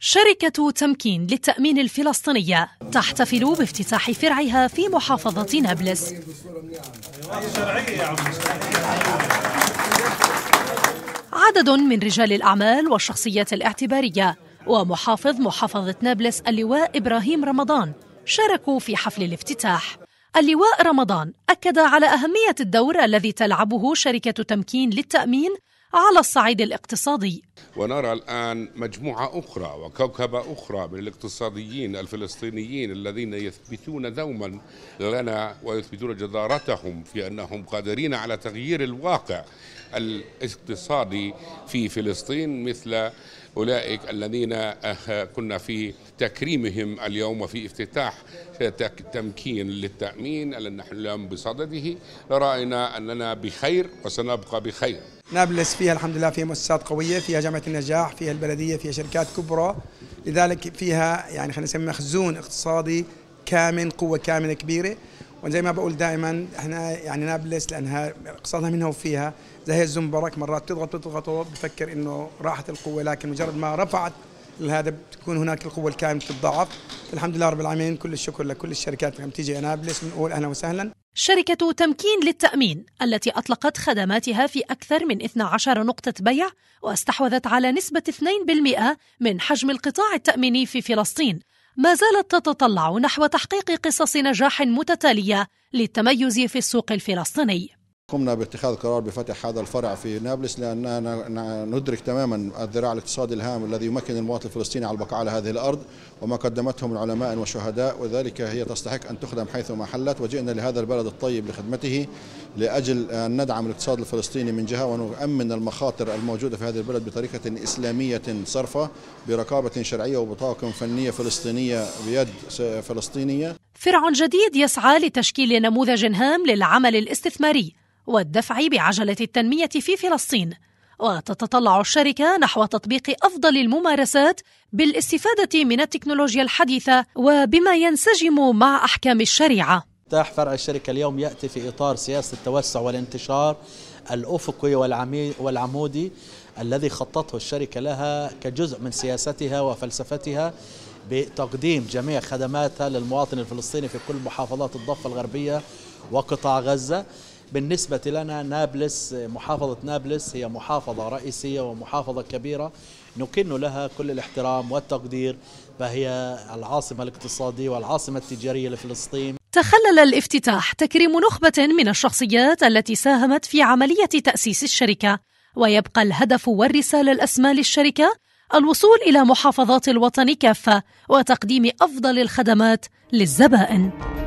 شركة تمكين للتأمين الفلسطينية تحتفل بافتتاح فرعها في محافظة نابلس عدد من رجال الأعمال والشخصيات الاعتبارية ومحافظ محافظة نابلس اللواء إبراهيم رمضان شاركوا في حفل الافتتاح اللواء رمضان أكد على أهمية الدور الذي تلعبه شركة تمكين للتأمين على الصعيد الاقتصادي ونرى الآن مجموعة أخرى وكوكبة أخرى من الاقتصاديين الفلسطينيين الذين يثبتون دوما لنا ويثبتون جدارتهم في أنهم قادرين على تغيير الواقع الاقتصادي في فلسطين مثل أولئك الذين آه، كنا في تكريمهم اليوم في افتتاح تمكين للتأمين الذي نحن اليوم بصدده رأينا أننا بخير وسنبقى بخير نابلس فيها الحمد لله فيها مؤسسات قويه فيها جامعه النجاح فيها البلديه فيها شركات كبرى لذلك فيها يعني خلينا نسميه مخزون اقتصادي كامن قوه كامنه كبيره وزي ما بقول دائما احنا يعني نابلس لانها اقتصادها منها وفيها زي هي الزنبرك مرات تضغط تضغط بفكر انه راحت القوه لكن مجرد ما رفعت لهذا بتكون هناك القوه الكامنه بتتضاعف الحمد لله رب العالمين كل الشكر لكل الشركات اللي عم تيجي نابلس بنقول اهلا وسهلا شركة تمكين للتأمين التي أطلقت خدماتها في أكثر من 12 نقطة بيع واستحوذت على نسبة 2% من حجم القطاع التأميني في فلسطين ما زالت تتطلع نحو تحقيق قصص نجاح متتالية للتميز في السوق الفلسطيني قمنا باتخاذ قرار بفتح هذا الفرع في نابلس لأننا ندرك تماما الذراع الاقتصادي الهام الذي يمكن المواطن الفلسطيني على البقاء على هذه الأرض وما قدمته من علماء وشهداء وذلك هي تستحق أن تخدم حيثما حلت وجئنا لهذا البلد الطيب لخدمته لأجل أن ندعم الاقتصاد الفلسطيني من جهة ونؤمن المخاطر الموجودة في هذه البلد بطريقة إسلامية صرفة برقابة شرعية وبطاقم فنية فلسطينية بيد فلسطينية فرع جديد يسعى لتشكيل نموذج هام للعمل الاستثماري والدفع بعجلة التنمية في فلسطين وتتطلع الشركة نحو تطبيق أفضل الممارسات بالاستفادة من التكنولوجيا الحديثة وبما ينسجم مع أحكام الشريعة افتتاح فرع الشركة اليوم يأتي في إطار سياسة التوسع والانتشار الأفقي والعمودي الذي خطته الشركة لها كجزء من سياستها وفلسفتها بتقديم جميع خدماتها للمواطن الفلسطيني في كل محافظات الضفة الغربية وقطاع غزة بالنسبة لنا نابلس محافظة نابلس هي محافظة رئيسية ومحافظة كبيرة نكن لها كل الاحترام والتقدير فهي العاصمة الاقتصادية والعاصمة التجارية لفلسطين تخلل الافتتاح تكريم نخبة من الشخصيات التي ساهمت في عملية تأسيس الشركة ويبقى الهدف والرسالة الأسمى للشركة الوصول إلى محافظات الوطن كافة وتقديم أفضل الخدمات للزبائن